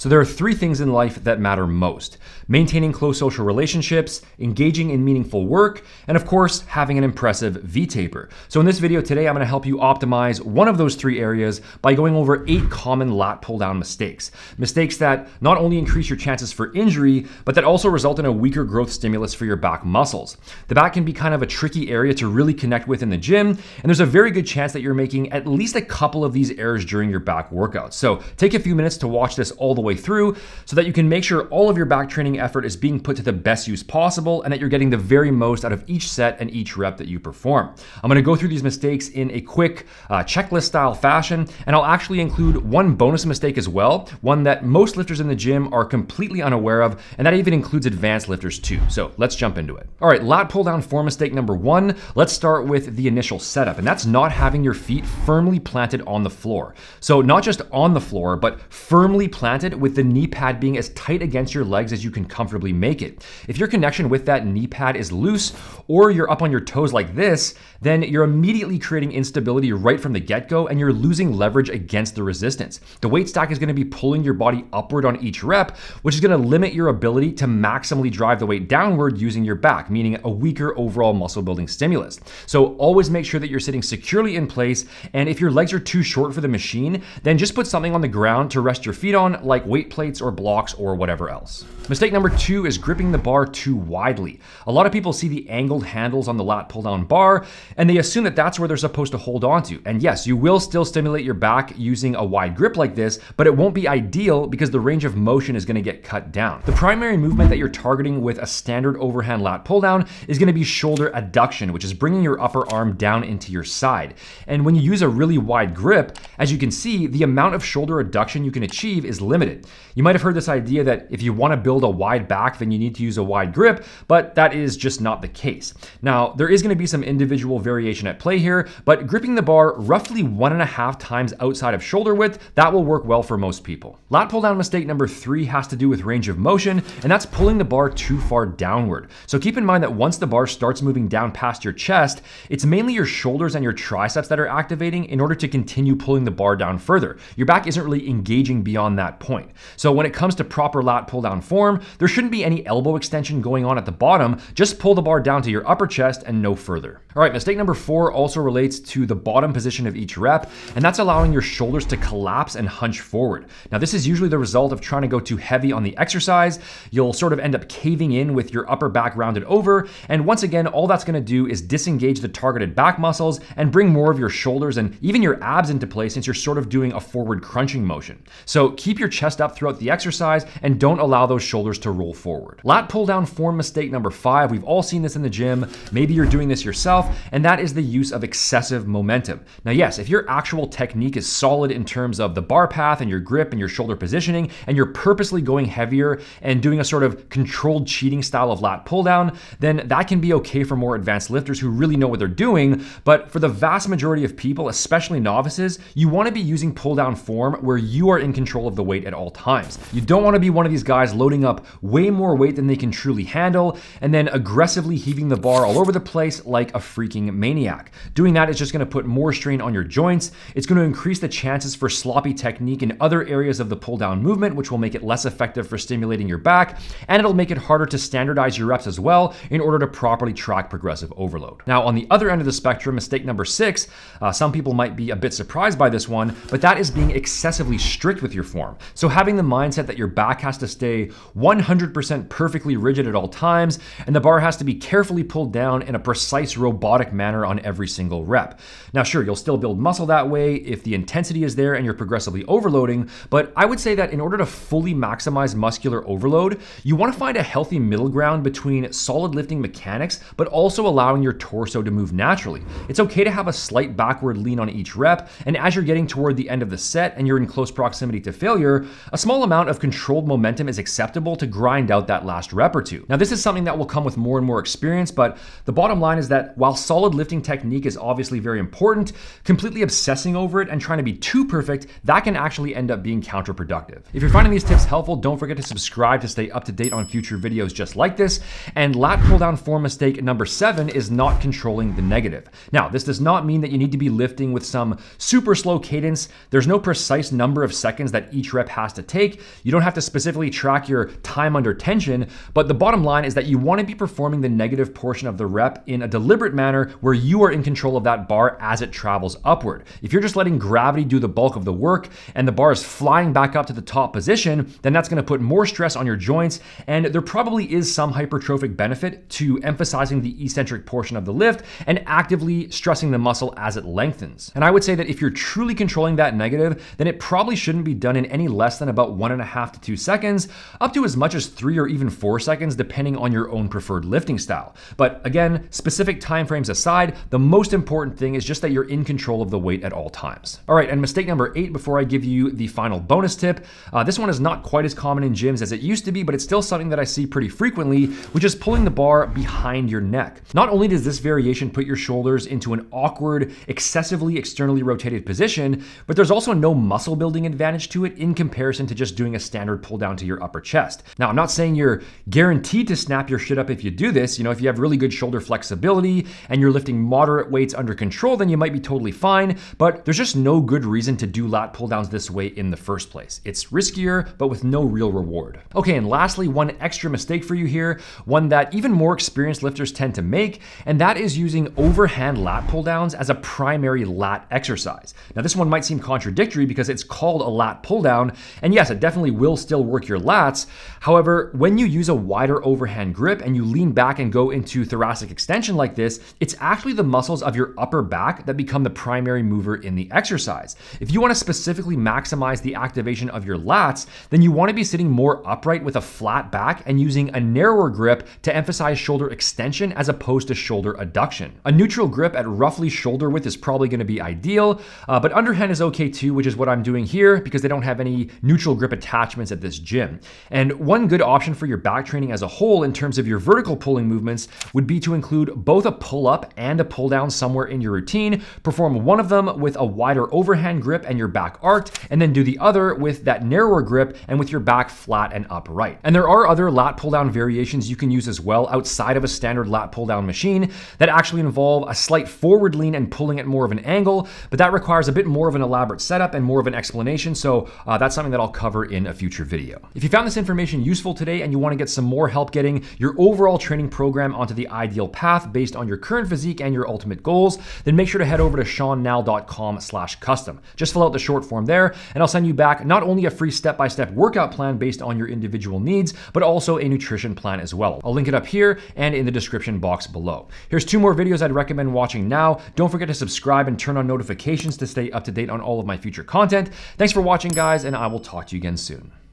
So there are three things in life that matter most maintaining close social relationships, engaging in meaningful work, and of course, having an impressive v-taper. So in this video today, I'm gonna help you optimize one of those three areas by going over eight common lat pull down mistakes. Mistakes that not only increase your chances for injury, but that also result in a weaker growth stimulus for your back muscles. The back can be kind of a tricky area to really connect with in the gym, and there's a very good chance that you're making at least a couple of these errors during your back workout. So take a few minutes to watch this all the way through so that you can make sure all of your back training effort is being put to the best use possible and that you're getting the very most out of each set and each rep that you perform. I'm gonna go through these mistakes in a quick uh, checklist style fashion, and I'll actually include one bonus mistake as well, one that most lifters in the gym are completely unaware of, and that even includes advanced lifters too. So let's jump into it. All right, lat pull down form mistake number one. Let's start with the initial setup, and that's not having your feet firmly planted on the floor. So not just on the floor, but firmly planted with the knee pad being as tight against your legs as you can comfortably make it. If your connection with that knee pad is loose or you're up on your toes like this, then you're immediately creating instability right from the get-go and you're losing leverage against the resistance. The weight stack is gonna be pulling your body upward on each rep, which is gonna limit your ability to maximally drive the weight downward using your back, meaning a weaker overall muscle building stimulus. So always make sure that you're sitting securely in place and if your legs are too short for the machine, then just put something on the ground to rest your feet on like weight plates or blocks or whatever else. Mistake number two is gripping the bar too widely. A lot of people see the angled handles on the lat pull down bar and they assume that that's where they're supposed to hold on to. And yes, you will still stimulate your back using a wide grip like this, but it won't be ideal because the range of motion is gonna get cut down. The primary movement that you're targeting with a standard overhand lat pull down is gonna be shoulder adduction, which is bringing your upper arm down into your side. And when you use a really wide grip, as you can see, the amount of shoulder adduction you can achieve is limited. You might have heard this idea that if you wanna build build a wide back, then you need to use a wide grip, but that is just not the case. Now, there is gonna be some individual variation at play here, but gripping the bar roughly one and a half times outside of shoulder width, that will work well for most people. Lat pull down mistake number three has to do with range of motion, and that's pulling the bar too far downward. So keep in mind that once the bar starts moving down past your chest, it's mainly your shoulders and your triceps that are activating in order to continue pulling the bar down further. Your back isn't really engaging beyond that point. So when it comes to proper lat pull down form, there shouldn't be any elbow extension going on at the bottom. Just pull the bar down to your upper chest and no further. All right, mistake number four also relates to the bottom position of each rep, and that's allowing your shoulders to collapse and hunch forward. Now, this is usually the result of trying to go too heavy on the exercise. You'll sort of end up caving in with your upper back rounded over. And once again, all that's gonna do is disengage the targeted back muscles and bring more of your shoulders and even your abs into play since you're sort of doing a forward crunching motion. So keep your chest up throughout the exercise and don't allow those shoulders to roll forward. Lat pull down form mistake number five. We've all seen this in the gym. Maybe you're doing this yourself, and that is the use of excessive momentum. Now, yes, if your actual technique is solid in terms of the bar path and your grip and your shoulder positioning, and you're purposely going heavier and doing a sort of controlled cheating style of lat pull down, then that can be okay for more advanced lifters who really know what they're doing. But for the vast majority of people, especially novices, you want to be using pull down form where you are in control of the weight at all times. You don't want to be one of these guys loading up way more weight than they can truly handle, and then aggressively heaving the bar all over the place like a freaking maniac. Doing that is just gonna put more strain on your joints. It's gonna increase the chances for sloppy technique in other areas of the pull down movement, which will make it less effective for stimulating your back, and it'll make it harder to standardize your reps as well in order to properly track progressive overload. Now, on the other end of the spectrum, mistake number six, uh, some people might be a bit surprised by this one, but that is being excessively strict with your form. So having the mindset that your back has to stay 100% perfectly rigid at all times, and the bar has to be carefully pulled down in a precise robotic manner on every single rep. Now, sure, you'll still build muscle that way if the intensity is there and you're progressively overloading, but I would say that in order to fully maximize muscular overload, you want to find a healthy middle ground between solid lifting mechanics, but also allowing your torso to move naturally. It's okay to have a slight backward lean on each rep, and as you're getting toward the end of the set and you're in close proximity to failure, a small amount of controlled momentum is acceptable acceptable to grind out that last rep or two. Now, this is something that will come with more and more experience, but the bottom line is that while solid lifting technique is obviously very important, completely obsessing over it and trying to be too perfect, that can actually end up being counterproductive. If you're finding these tips helpful, don't forget to subscribe to stay up to date on future videos just like this. And lat pull down form mistake number seven is not controlling the negative. Now, this does not mean that you need to be lifting with some super slow cadence. There's no precise number of seconds that each rep has to take. You don't have to specifically track your time under tension. But the bottom line is that you wanna be performing the negative portion of the rep in a deliberate manner where you are in control of that bar as it travels upward. If you're just letting gravity do the bulk of the work and the bar is flying back up to the top position, then that's gonna put more stress on your joints. And there probably is some hypertrophic benefit to emphasizing the eccentric portion of the lift and actively stressing the muscle as it lengthens. And I would say that if you're truly controlling that negative, then it probably shouldn't be done in any less than about one and a half to two seconds, up to as much as three or even four seconds, depending on your own preferred lifting style. But again, specific time frames aside, the most important thing is just that you're in control of the weight at all times. All right, and mistake number eight before I give you the final bonus tip. Uh, this one is not quite as common in gyms as it used to be, but it's still something that I see pretty frequently, which is pulling the bar behind your neck. Not only does this variation put your shoulders into an awkward, excessively externally rotated position, but there's also no muscle building advantage to it in comparison to just doing a standard pull down to your upper chest chest. Now, I'm not saying you're guaranteed to snap your shit up if you do this. You know, if you have really good shoulder flexibility and you're lifting moderate weights under control, then you might be totally fine. But there's just no good reason to do lat pull downs this way in the first place. It's riskier, but with no real reward. Okay, and lastly, one extra mistake for you here, one that even more experienced lifters tend to make, and that is using overhand lat pull downs as a primary lat exercise. Now, this one might seem contradictory because it's called a lat pull down, and yes, it definitely will still work your lats, However, when you use a wider overhand grip and you lean back and go into thoracic extension like this, it's actually the muscles of your upper back that become the primary mover in the exercise. If you want to specifically maximize the activation of your lats, then you want to be sitting more upright with a flat back and using a narrower grip to emphasize shoulder extension as opposed to shoulder adduction. A neutral grip at roughly shoulder width is probably going to be ideal, uh, but underhand is okay too, which is what I'm doing here because they don't have any neutral grip attachments at this gym. And and one good option for your back training as a whole in terms of your vertical pulling movements would be to include both a pull up and a pull down somewhere in your routine, perform one of them with a wider overhand grip and your back arced, and then do the other with that narrower grip and with your back flat and upright. And there are other lat pull down variations you can use as well outside of a standard lat pull down machine that actually involve a slight forward lean and pulling at more of an angle, but that requires a bit more of an elaborate setup and more of an explanation. So uh, that's something that I'll cover in a future video. If you found this information information useful today and you wanna get some more help getting your overall training program onto the ideal path based on your current physique and your ultimate goals, then make sure to head over to seannow.com slash custom. Just fill out the short form there and I'll send you back not only a free step-by-step -step workout plan based on your individual needs, but also a nutrition plan as well. I'll link it up here and in the description box below. Here's two more videos I'd recommend watching now. Don't forget to subscribe and turn on notifications to stay up to date on all of my future content. Thanks for watching guys and I will talk to you again soon.